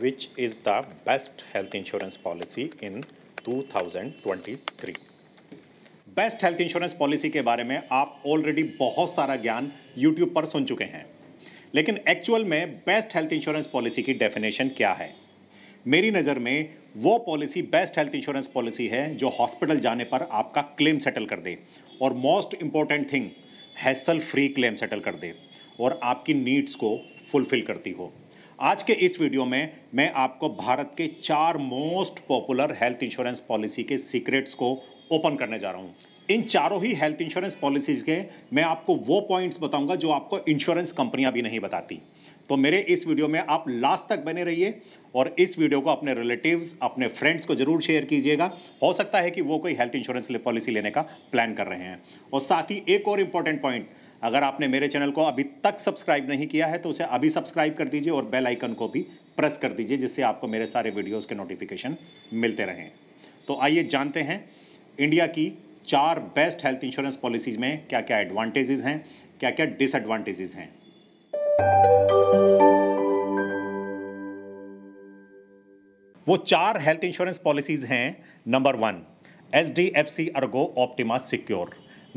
which is the best health insurance policy in 2023 best health insurance policy के बारे में आप ऑलरेडी बहुत सारा ज्ञान यूट्यूब पर सुन चुके हैं लेकिन एक्चुअल में बेस्ट हेल्थ इंश्योरेंस पॉलिसी की डेफिनेशन क्या है मेरी नज़र में वो policy best health insurance policy है जो हॉस्पिटल जाने पर आपका क्लेम सेटल कर दे और most important thing hassle free claim settle कर दे और आपकी नीड्स को फुलफिल करती हो आज के इस वीडियो में मैं आपको भारत के चार most popular health insurance policy के सीक्रेट्स को ओपन करने जा रहा हूँ इन चारों ही हेल्थ इंश्योरेंस पॉलिसीज़ के मैं आपको वो पॉइंट्स बताऊंगा जो आपको इंश्योरेंस कंपनियां भी नहीं बताती तो मेरे इस वीडियो में आप लास्ट तक बने रहिए और इस वीडियो को अपने रिलेटिव्स अपने फ्रेंड्स को जरूर शेयर कीजिएगा हो सकता है कि वो कोई हेल्थ इंश्योरेंस पॉलिसी लेने का प्लान कर रहे हैं और साथ ही एक और इंपॉर्टेंट पॉइंट अगर आपने मेरे चैनल को अभी तक सब्सक्राइब नहीं किया है तो उसे अभी सब्सक्राइब कर दीजिए और बेल आइकन को भी प्रेस कर दीजिए जिससे आपको मेरे सारे वीडियोस के नोटिफिकेशन मिलते रहें तो आइए जानते हैं इंडिया की चार बेस्ट हेल्थ इंश्योरेंस पॉलिसीज में क्या क्या एडवांटेजेस हैं क्या क्या डिसएडवांटेजेस हैं वो चार हेल्थ इंश्योरेंस पॉलिसीज हैं number one H D F C Ergo Optima Secure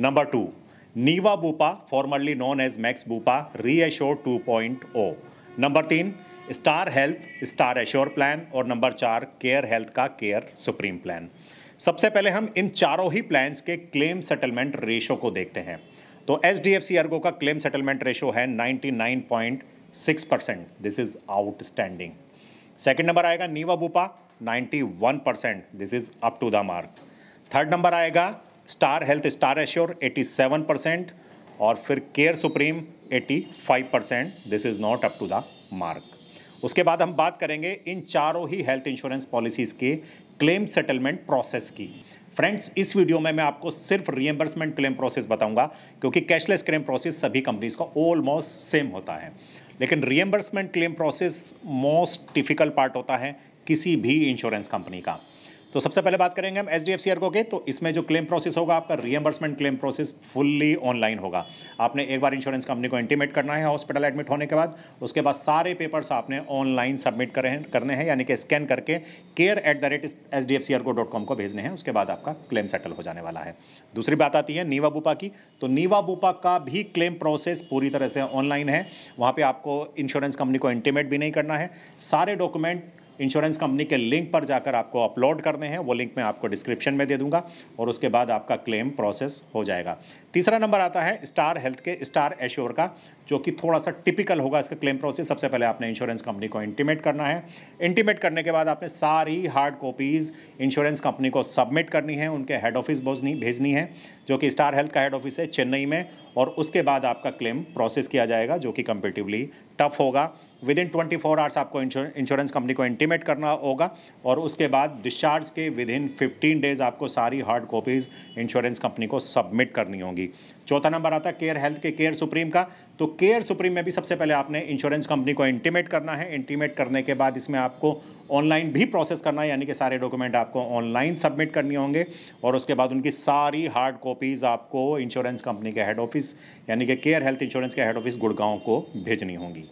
number two Niva Bupa formerly known as Max Bupa reassure two point O number तीन Star Health Star Assure plan और number चार Care Health का Care Supreme plan सबसे पहले हम इन चारों ही प्लान्स के क्लेम सेटलमेंट रेशो को देखते हैं तो H D F C Ergo का क्लेम सेटलमेंट रेशो है ninety nine point six percent this is outstanding second number आएगा Niva Bupa ninety one percent this is up to the mark third number आएगा Star Health Star Assure 87 percent और फिर care Supreme 85 percent this is not up to the mark उसके बाद हम बात करेंगे इन चारों ही हेल्थ इंश्योरेंस पॉलिसीज़ के क्लेम सेटलमेंट प्रोसेस की फ्रेंड्स इस वीडियो में मैं आपको सिर्फ रियम्बर्समेंट क्लेम प्रोसेस बताऊंगा क्योंकि कैशलेस क्लेम प्रोसेस सभी कंपनीज का ऑलमोस्ट सेम होता है लेकिन reimbursement claim process most difficult part होता है किसी भी इंश्योरेंस कंपनी का तो सबसे पहले बात करेंगे हम एच डी एफ सी के तो इसमें जो क्लेम प्रोसेस होगा आपका reimbursement claim process fully online होगा आपने एक बार इंश्योरेंस कंपनी को इंटीमेट करना है हॉस्पिटल एडमिट होने के बाद उसके बाद सारे पेपर्स आपने ऑनलाइन सबमिट करें करने हैं यानी कि स्कैन करके care at the rate H D F C co dot com को भेजने हैं उसके बाद आपका क्लेम सेटल हो जाने वाला है दूसरी बात आती है नीवा बुपा की तो नीवा बुपा का भी क्लेम प्रोसेस पूरी तरह से ऑनलाइन है वहाँ पर आपको इंश्योरेंस कंपनी को इंटीमेट भी नहीं करना है सारे डॉक्यूमेंट इंश्योरेंस कंपनी के लिंक पर जाकर आपको अपलोड करने हैं वो लिंक मैं आपको डिस्क्रिप्शन में दे दूंगा और उसके बाद आपका क्लेम प्रोसेस हो जाएगा तीसरा नंबर आता है स्टार हेल्थ के स्टार एश्योर का जो कि थोड़ा सा टिपिकल होगा इसका क्लेम प्रोसेस सबसे पहले आपने इंश्योरेंस कंपनी को इंटीमेट करना है इंटीमेट करने के बाद आपने सारी हार्ड कॉपीज़ इंश्योरेंस कंपनी को सबमिट करनी है उनके हेड ऑफिस भेजनी भेजनी है जो कि स्टार हेल्थ का हेड ऑफिस है चेन्नई में और उसके बाद आपका क्लेम प्रोसेस किया जाएगा जो कि कंपेटिवली टफ होगा within twenty four hours आपको इंश्योरेंस कंपनी को इंटीमेट करना होगा और उसके बाद डिस्चार्ज के विद इन फिफ्टीन डेज आपको सारी हार्ड कॉपीज़ इंश्योरेंस कंपनी को सबमिट करनी होगी चौथा नंबर आता है केयर हेल्थ के केयर सुप्रीम का तो केयर सुप्रीम में भी सबसे पहले आपने इंश्योरेंस कंपनी को इंटीमेट करना है इंटीमेट करने के बाद इसमें आपको ऑनलाइन भी प्रोसेस करना है यानी कि सारे डॉक्यूमेंट आपको ऑनलाइन सबमिट करनी होंगे और उसके बाद उनकी सारी हार्ड कॉपीज़ आपको इंश्योरेंस कंपनी के हेड ऑफिस यानी कि केयर हेल्थ इंश्योरेंस के हेड ऑफिस गुड़गांव को भेजनी होंगी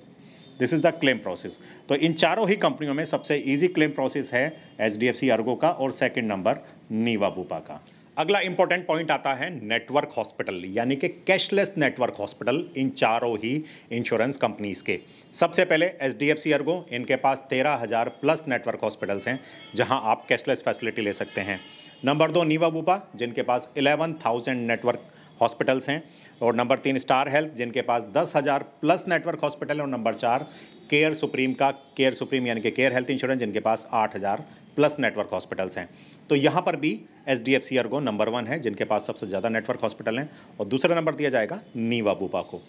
this is the claim process तो इन चारों ही कंपनियों में सबसे ईजी क्लेम प्रोसेस है एच अर्गो का और सेकेंड नंबर नीवा बूपा का अगला इंपॉर्टेंट पॉइंट आता है नेटवर्क हॉस्पिटल यानी कि कैशलेस नेटवर्क हॉस्पिटल इन चारों ही इंश्योरेंस कंपनीज के सबसे पहले H D F C Ergo इनके पास तेरह हज़ार प्लस नेटवर्क हॉस्पिटल्स हैं जहां आप कैशलेस फैसिलिटी ले सकते हैं नंबर दो नीवा बूपा जिनके पास इलेवन थाउजेंड नेटवर्क हॉस्पिटल्स हैं और नंबर तीन स्टार हेल्थ जिनके पास दस हज़ार प्लस नेटवर्क हॉस्पिटल है और नंबर चार केयर सुप्रीम का केयर सुप्रीम यानी कि केयर हेल्थ इंश्योरेंस जिनके पास आठ हज़ार प्लस नेटवर्क हॉस्पिटल्स हैं तो यहाँ पर भी H D F C Ergo number one है जिनके पास सबसे ज़्यादा नेटवर्क हॉस्पिटल हैं और दूसरा नंबर दिया जाएगा नीवा बूपा को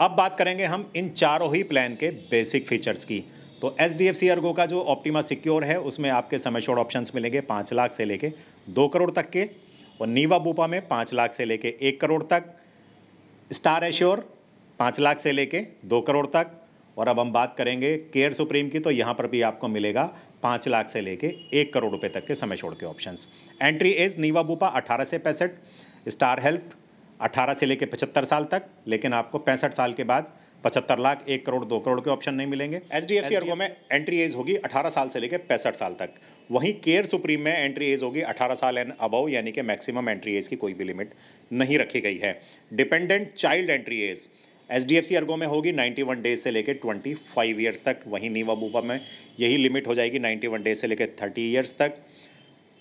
अब बात करेंगे हम इन चारों ही प्लान के बेसिक फीचर्स की तो H D F C Ergo का जो ऑप्टिमा सिक्योर है उसमें आपके समय शोर ऑप्शन मिलेंगे पाँच लाख से लेके दो करोड़ तक के और नीवा बुपा में पाँच लाख से लेके एक करोड़ तक स्टार एश्योर पाँच लाख से लेके दो करोड़ तक और अब हम बात करेंगे केयर सुप्रीम की तो यहाँ पर भी आपको मिलेगा पाँच लाख से लेके एक करोड़ रुपए तक के समय छोड़ के option entry age Niva Bupa अठारह से पैंसठ स्टार हेल्थ अठारह से लेकर पचहत्तर साल तक लेकिन आपको पैंसठ साल के बाद पचहत्तर लाख एक करोड़ दो करोड़ के ऑप्शन नहीं मिलेंगे एच डी एफ सी में एंट्री एज होगी अठारह साल से लेकर पैंसठ साल तक वहीं केयर सुप्रीम में एंट्री एज होगी 18 साल एंड अबव यानी कि मैक्सिमम एंट्री एज की कोई भी लिमिट नहीं रखी गई है dependent child entry age H D F C Ergo में होगी 91 डेज से लेकर 25 ईयर्स तक वहीं नीवा बूबा में यही लिमिट हो जाएगी 91 डेज से लेकर 30 ईयर्स तक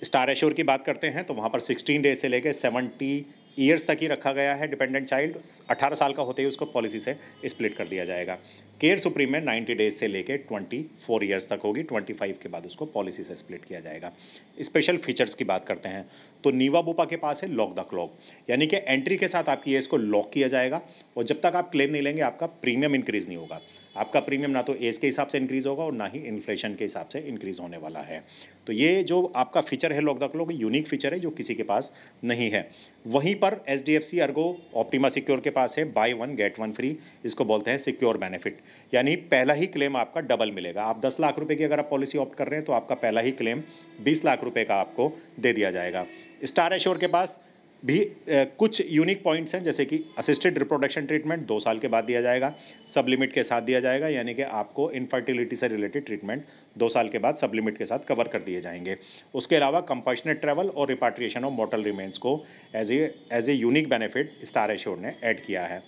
स्टार एश्योर की बात करते हैं तो वहाँ पर 16 डेज से लेकर 70 ईयर्स तक ही रखा गया है डिपेंडेंट चाइल्ड 18 साल का होते ही उसको पॉलिसी से स्प्लिट कर दिया जाएगा केयर सुप्रीम में 90 डेज से लेके 24 ईयर्स तक होगी 25 के बाद उसको पॉलिसी से स्प्लिट किया जाएगा स्पेशल फीचर्स की बात करते हैं तो नीवा बोपा के पास है लॉक द क्लॉक यानी कि एंट्री के साथ आपकी एज को लॉक किया जाएगा और जब तक आप क्लेम नहीं लेंगे आपका प्रीमियम इंक्रीज नहीं होगा आपका प्रीमियम ना तो एज के हिसाब से इंक्रीज़ होगा और ना ही इन्फ्लेशन के हिसाब से इंक्रीज़ होने वाला है तो ये जो आपका फीचर है दख लोग यूनिक फीचर है जो किसी के पास नहीं है वहीं पर H D F C Ergo Optima Secure के पास है buy one get one free इसको बोलते हैं सिक्योर बेनिफिट यानी पहला ही क्लेम आपका डबल मिलेगा आप दस लाख रुपये की अगर आप पॉलिसी ऑप्ट कर रहे हैं तो आपका पहला ही क्लेम बीस लाख रुपये का आपको दे दिया जाएगा स्टार एश्योर के पास भी कुछ यूनिक पॉइंट्स हैं जैसे कि असिस्टेड रिप्रोडक्शन ट्रीटमेंट दो साल के बाद दिया जाएगा सब लिमिट के साथ दिया जाएगा यानी कि आपको इनफर्टिलिटी से रिलेटेड ट्रीटमेंट दो साल के बाद सब लिमिट के साथ कवर कर दिए जाएंगे उसके अलावा कंपर्शनेट ट्रैवल और रिपाट्रिएशन ऑफ मोटल रिमेन्स को as a as a unique benefit Star Assure ने ऐड किया है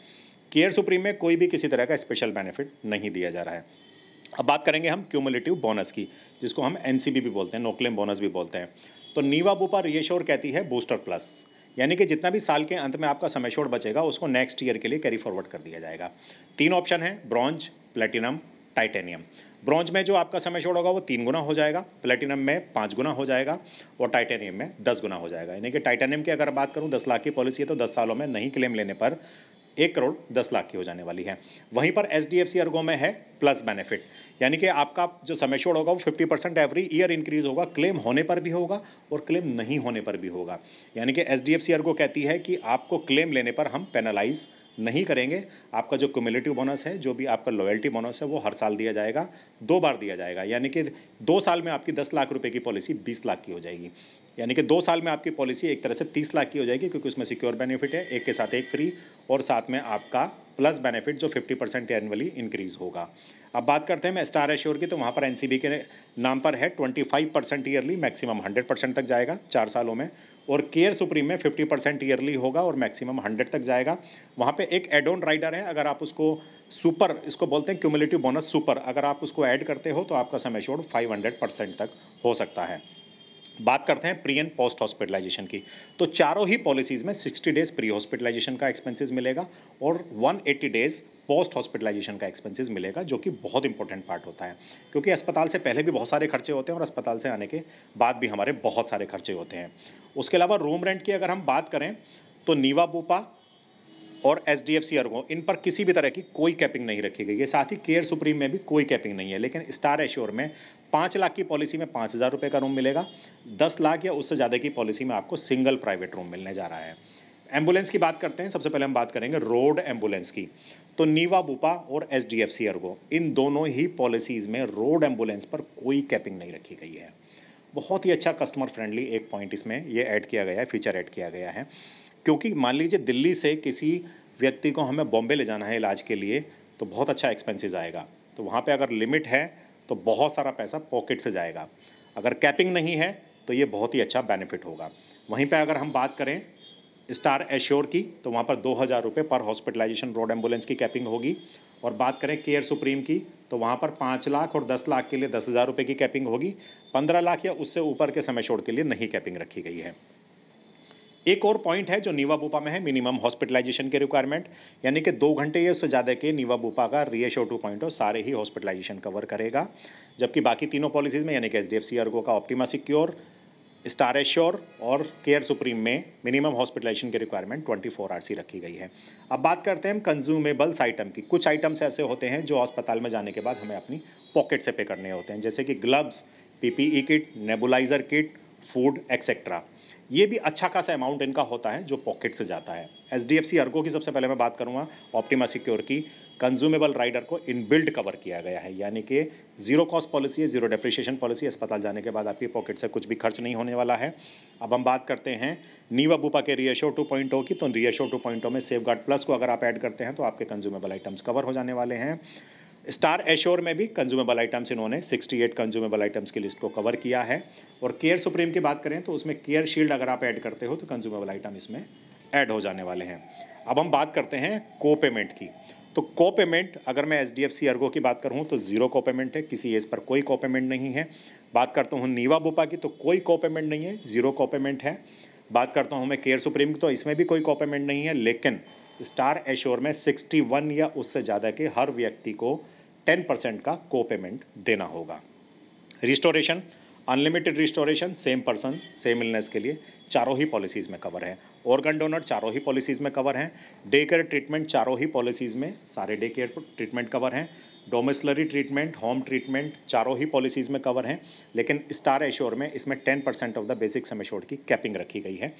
केयर सुप्रीम में कोई भी किसी तरह का स्पेशल बेनिफिट नहीं दिया जा रहा है अब बात करेंगे हम क्यूमुलेटिव बोनस की जिसको हम एन भी बोलते हैं नोक्लेम बोनस भी बोलते हैं तो नीवा बुपा रीएश्योर कहती है बूस्टर प्लस यानी कि जितना भी साल के अंत में आपका समय छोड़ बचेगा उसको नेक्स्ट ईयर के लिए कैरी फॉरवर्ड कर दिया जाएगा तीन ऑप्शन है ब्रॉन्ज प्लेटिनम टाइटेनियम ब्रॉन्ज में जो आपका समय छोड़ होगा वो तीन गुना हो जाएगा प्लेटिनम में पाँच गुना हो जाएगा और टाइटेनियम में दस गुना हो जाएगा यानी कि टाइटेनियम की अगर बात करूँ दस लाख की पॉलिसी है तो दस सालों में नहीं क्लेम लेने पर एक करोड़ दस लाख की हो जाने वाली है वहीं पर H D F C Ergo में है प्लस बेनिफिट यानी कि आपका जो समेश्योर होगा वो fifty percent every year increase होगा क्लेम होने पर भी होगा और क्लेम नहीं होने पर भी होगा यानी कि H D F C Ergo कहती है कि आपको क्लेम लेने पर हम पेनालाइज नहीं करेंगे आपका जो कम्युलेटिव बोनस है जो भी आपका लॉयल्टी बोनस है वो हर साल दिया जाएगा दो बार दिया जाएगा यानी कि दो साल में आपकी दस लाख रुपए की पॉलिसी बीस लाख की हो जाएगी यानी कि दो साल में आपकी पॉलिसी एक तरह से तीस लाख की हो जाएगी क्योंकि उसमें सिक्योर बेनिफिट है एक के साथ एक फ्री और साथ में आपका प्लस बेनिफिट जो 50 परसेंट एनुअली इंक्रीज होगा अब बात करते हैं मैं स्टार एश्योर की तो वहाँ पर एन के नाम पर है 25 परसेंट ईयरली मैक्सिमम 100 परसेंट तक जाएगा चार सालों में और केयर सुप्रीम में 50 परसेंट ईयरली होगा और मैक्सिमम 100 तक जाएगा वहाँ पे एक एडोन राइडर है अगर आप उसको सुपर इसको बोलते हैं क्यूमुलेटिव बोनस सुपर अगर आप उसको ऐड करते हो तो आपका समय शोर हंड्रेड परसेंट तक हो सकता है बात करते हैं प्री एंड पोस्ट हॉस्पिटलाइजेशन की तो चारों ही पॉलिसीज़ में 60 डेज प्री हॉस्पिटलाइजेशन का एक्सपेंसेस मिलेगा और 180 डेज पोस्ट हॉस्पिटलाइजेशन का एक्सपेंसेस मिलेगा जो कि बहुत इंपॉर्टेंट पार्ट होता है क्योंकि अस्पताल से पहले भी बहुत सारे खर्चे होते हैं और अस्पताल से आने के बाद भी हमारे बहुत सारे खर्चे होते हैं उसके अलावा रूम रेंट की अगर हम बात करें तो नीवा बोपा और H D F C Ergo इन पर किसी भी तरह की कोई कैपिंग नहीं रखी गई है साथ ही केयर सुप्रीम में भी कोई कैपिंग नहीं है लेकिन स्टार एश्योर में पाँच लाख की पॉलिसी में पाँच हज़ार रुपये का रूम मिलेगा दस लाख या उससे ज़्यादा की पॉलिसी में आपको सिंगल प्राइवेट रूम मिलने जा रहा है एम्बुलेंस की बात करते हैं सबसे पहले हम बात करेंगे रोड एम्बुलेंस की तो नीवा बुपा और H D F C Ergo इन दोनों ही पॉलिसीज़ में रोड एम्बुलेंस पर कोई कैपिंग नहीं रखी गई है बहुत ही अच्छा कस्टमर फ्रेंडली एक पॉइंट इसमें ये ऐड किया गया है फीचर ऐड किया गया है क्योंकि मान लीजिए दिल्ली से किसी व्यक्ति को हमें बॉम्बे ले जाना है इलाज के लिए तो बहुत अच्छा एक्सपेंसिज आएगा तो वहाँ पे अगर लिमिट है तो बहुत सारा पैसा पॉकेट से जाएगा अगर कैपिंग नहीं है तो ये बहुत ही अच्छा बेनिफिट होगा वहीं पर अगर हम बात करें स्टार एश्योर की तो वहाँ पर दो हज़ार रुपये पर हॉस्पिटलाइजेशन रोड एम्बुलेंस की कैपिंग होगी और बात करें केयर सुप्रीम की तो वहाँ पर पाँच लाख और दस लाख के लिए दस हज़ार रुपये की कैपिंग होगी पंद्रह लाख या उससे ऊपर के समय छोड़ के लिए नहीं कैपिंग रखी गई है एक और पॉइंट है जो नीवा बुपा में है मिनिमम हॉस्पिटलाइजेशन के रिक्वायरमेंट यानी कि दो घंटे या उससे ज़्यादा के नीवा बुपा का रिएशो टू पॉइंट सारे ही हॉस्पिटलाइजेशन कवर करेगा जबकि बाकी तीनों पॉलिसीज़ में यानी कि H D F C Ergo का ऑप्टिमा सिक्योर स्टार एश्योर और केयर सुप्रीम में मिनिमम हॉस्पिटलाइजेशन की रिक्वायरमेंट 24 फोर सी रखी गई है अब बात करते हैं हम कंज्यूमेबल्स आइटम की कुछ आइटम्स ऐसे होते हैं जो अस्पताल में जाने के बाद हमें अपनी पॉकेट से पे करने होते हैं जैसे कि gloves PPE kit nebuliser kit food etcetera ये भी अच्छा खासा अमाउंट इनका होता है जो पॉकेट से जाता है H D F C Ergo की सबसे पहले मैं बात करूँगा ऑप्टिमा सिक्योर की कंज्यूमेबल राइडर को इन बिल्ड कवर किया गया है यानी कि जीरो कॉस्ट पॉलिसी है जीरो डेप्रिशिएशन पॉलिसी अस्पताल जाने के बाद आपकी पॉकेट से कुछ भी खर्च नहीं होने वाला है अब हम बात करते हैं नीवा बुपा के रियशो टू पॉइंट की तो रियशो टू पॉइंट में सेफ गार्ड प्लस को अगर आप ऐड करते हैं तो आपके कंज्यूमेबल आइटम्स कवर हो जाने वाले हैं स्टार एश्योर में भी कंज्यूमेबल आइटम्स इन्होंने 68 कंज्यूमेबल आइटम्स की लिस्ट को कवर किया है और केयर सुप्रीम की बात करें तो उसमें केयर शील्ड अगर आप ऐड करते हो तो कंज्यूमेबल आइटम इसमें ऐड हो जाने वाले हैं अब हम बात करते हैं को पेमेंट की तो को पेमेंट अगर मैं H D F C Ergo की बात करूँ तो जीरो को पेमेंट है किसी एज पर कोई को पेमेंट नहीं है बात करता हूँ नीवा बोपा की तो कोई को पेमेंट नहीं है जीरो को पेमेंट है बात करता हूँ मैं केयर सुप्रीम की तो इसमें भी कोई को पेमेंट नहीं है लेकिन स्टार एश्योर में 61 या उससे ज़्यादा के हर व्यक्ति को टेन परसेंट का को पेमेंट देना होगा restoration unlimited restoration same person same illness के लिए चारों ही पॉलिसीज़ में कवर है ऑर्गन डोनर चारों ही पॉलिसीज़ में कवर हैं डे केयर ट्रीटमेंट चारों ही पॉलिसीज़ में सारे डे केयर ट्रीटमेंट कवर हैं डोमेस्लरी ट्रीटमेंट होम ट्रीटमेंट चारों ही पॉलिसीज़ में कवर हैं लेकिन स्टार एश्योर में इसमें ten percent of the basic sum assure की कैपिंग रखी गई है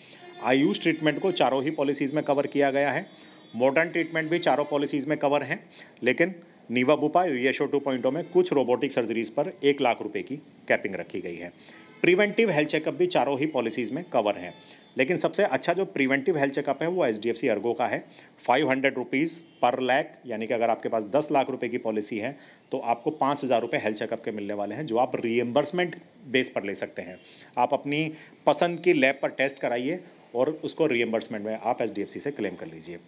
आयुष ट्रीटमेंट को चारों ही पॉलिसीज़ में कवर किया गया है मॉडर्न ट्रीटमेंट भी चारों पॉलिसीज़ में कवर हैं लेकिन नीवा बुपा रियशो टू पॉइंटों में कुछ रोबोटिक सर्जरीज पर एक लाख रुपए की कैपिंग रखी गई है प्रिवेंटिव हेल्थ चेकअप भी चारों ही पॉलिसीज में कवर है लेकिन सबसे अच्छा जो प्रिवेंटिव हेल्थ चेकअप है वो H D F C Ergo का है five hundred rupees per lakh यानी कि अगर आपके पास दस लाख रुपए की पॉलिसी है तो आपको पाँच हज़ार रुपये हेल्थ चेकअप के मिलने वाले हैं जो आप रीएम्बर्समेंट बेस पर ले सकते हैं आप अपनी पसंद की लैब पर टेस्ट कराइए और उसको रीएम्बर्समेंट में आप एच डी एफ सी से क्लेम कर लीजिए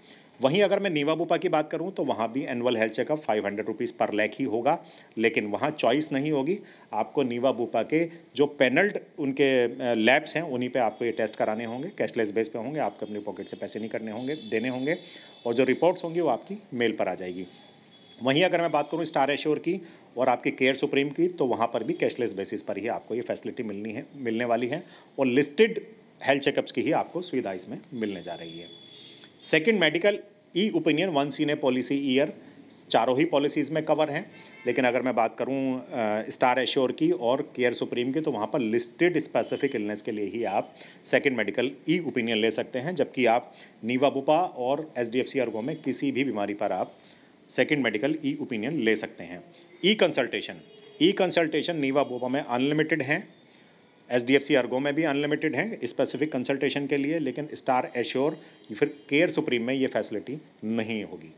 वहीं अगर मैं नीवा बुपा की बात करूं तो वहां भी annual health checkup five hundred rupees per lakh ही होगा लेकिन वहां चॉइस नहीं होगी आपको नीवा बुपा के जो पेनल्ड उनके लैब्स हैं उन्हीं पे आपको ये टेस्ट कराने होंगे कैशलेस बेस पे होंगे आपको अपने पॉकेट से पैसे नहीं करने होंगे देने होंगे और जो रिपोर्ट्स होंगी वो आपकी मेल पर आ जाएगी वहीं अगर मैं बात करूँ स्टार एश्योर की और आपके केयर सुप्रीम की तो वहाँ पर भी कैशलेस बेसिस पर ही आपको ये फैसिलिटी मिलनी है मिलने वाली है और लिस्टेड हेल्थ चेकअप्स की ही आपको सुविधा इसमें मिलने जा रही है सेकेंड मेडिकल ई ओपिनियन वन सीन ए पॉलिसी ईयर चारों ही पॉलिसीज़ में कवर हैं लेकिन अगर मैं बात करूं स्टार एश्योर की और केयर सुप्रीम की तो वहां पर लिस्टेड स्पेसिफिक इलनेस के लिए ही आप सेकेंड मेडिकल ई ओपिनियन ले सकते हैं जबकि आप नीवा बुपा और H D F C Ergo में किसी भी बीमारी पर आप सेकेंड मेडिकल ई ओपिनियन ले सकते हैं e consultation e consultation Niva Bupa में अनलिमिटेड हैं H D F C Ergo में भी अनलिमिटेड हैं स्पेसिफिक कंसल्टेशन के लिए लेकिन स्टार एश्योर फिर केयर सुप्रीम में ये फैसिलिटी नहीं होगी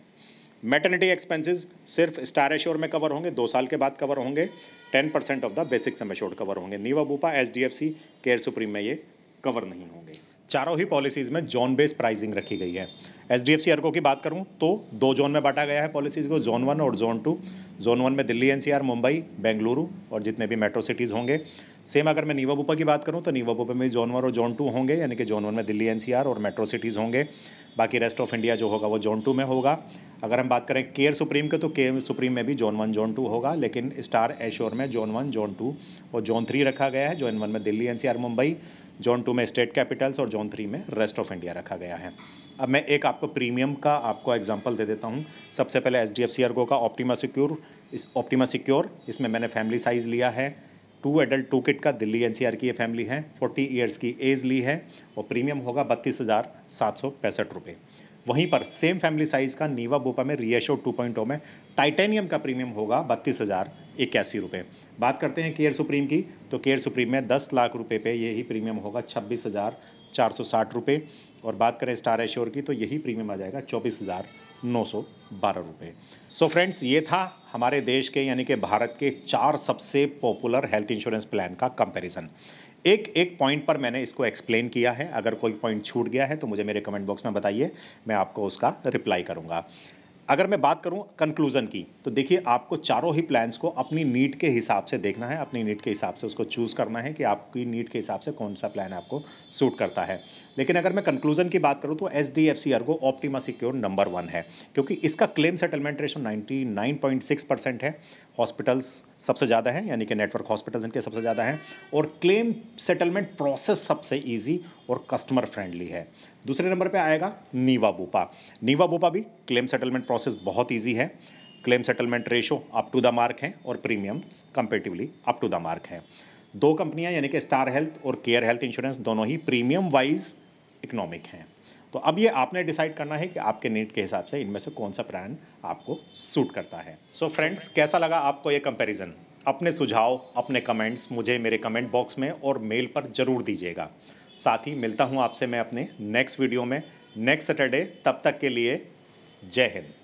मैटर्निटी एक्सपेंसेस सिर्फ स्टार एश्योर में कवर होंगे दो साल के बाद कवर होंगे ten percent of the basic sum assure cover होंगे Niva Bupa H D F C care supreme में ये कवर नहीं होंगे चारों ही पॉलिसीज़ में जोन बेस प्राइसिंग रखी गई है H D F C Ergo की बात करूँ तो दो जोन में बांटा गया है पॉलिसीज़ को जोन वन और जोन टू जोन वन में Delhi N C R Mumbai Bengaluru और जितने भी मेट्रो सिटीज़ होंगे सेम अगर मैं नीवा बुपा की बात करूँ तो नीवा बुपा में जोन वन और जोन टू होंगे यानी कि जोन वन में दिल्ली एनसीआर और मेट्रो सिटीज़ होंगे बाकी रेस्ट ऑफ इंडिया जो होगा वो जोन टू में होगा अगर हम बात करें केयर सुप्रीम के तो केयर सुप्रीम में भी जोन वन जोन टू होगा लेकिन स्टार एश्योर में जोन वन जोन टू और जोन थ्री रखा गया है जोन वन में Delhi NCR Mumbai zone two में स्टेट कैपिटल्स और जोन थ्री में रेस्ट ऑफ इंडिया रखा गया है अब मैं एक आपको प्रीमियम का आपको एग्जाम्पल दे देता हूँ सबसे पहले एच डी एफ सी आर का ऑप्टीमा सिक्योर इस ऑप्टीमा सिक्योर इसमें मैंने फैमिली साइज़ लिया है टू एडल्ट टू किट का दिल्ली एनसीआर की ये फैमिली है फोर्टी ईयर्स की एज ली है और प्रीमियम होगा बत्तीस हज़ार सात सौ पैंसठ रुपये वहीं पर सेम फैमिली साइज़ का नीवा बोपा में रियशो टू पॉइंट में टाइटेनियम का प्रीमियम होगा बत्तीस हज़ार इक्यासी रुपये बात करते हैं केयर सुप्रीम की तो केयर सुप्रीम में दस लाख रुपये पे यही प्रीमियम होगा छब्बीस हज़ार चार सौ साठ रुपये और बात करें स्टार एश्योर की तो यही प्रीमियम आ जाएगा चौबीस हज़ार नौ सौ बारह रुपये सो फ्रेंड्स ये था हमारे देश के यानी कि भारत के चार सबसे पॉपुलर हेल्थ इंश्योरेंस प्लान का कंपैरिजन एक एक पॉइंट पर मैंने इसको एक्सप्लेन किया है अगर कोई पॉइंट छूट गया है तो मुझे मेरे कमेंट बॉक्स में बताइए मैं आपको उसका रिप्लाई करूँगा अगर मैं बात करूं कंक्लूज़न की तो देखिए आपको चारों ही प्लान्स को अपनी नीट के हिसाब से देखना है अपनी नीट के हिसाब से उसको चूज़ करना है कि आपकी नीट के हिसाब से कौन सा प्लान आपको सूट करता है लेकिन अगर मैं कंक्लूज़न की बात करूं तो H D F C ergo optima secure number one है क्योंकि इसका क्लेम सेटलमेंट रेशो नाइन्टी है हॉस्पिटल्स सबसे ज़्यादा हैं यानी कि नेटवर्क हॉस्पिटल्स इनके सबसे ज़्यादा हैं और क्लेम सेटलमेंट प्रोसेस सबसे ईजी और कस्टमर फ्रेंडली है दूसरे नंबर पे आएगा नीवा बोपा नीवा बोपा भी क्लेम सेटलमेंट प्रोसेस बहुत ईजी है claim settlement ratio up to the mark है और premium competitively up to the mark है दो कंपनियां यानी कि स्टार हेल्थ और केयर हेल्थ इंश्योरेंस दोनों ही प्रीमियम वाइज इकोनॉमिक हैं तो अब ये आपने डिसाइड करना है कि आपके नीड के हिसाब से इनमें से कौन सा प्लान आपको सूट करता है सो so फ्रेंड्स कैसा लगा आपको ये कंपैरिजन अपने सुझाव अपने कमेंट्स मुझे मेरे कमेंट बॉक्स में और मेल पर ज़रूर दीजिएगा साथ ही मिलता हूँ आपसे मैं अपने नेक्स्ट वीडियो में नेक्स्ट सैटरडे तब तक के लिए जय हिंद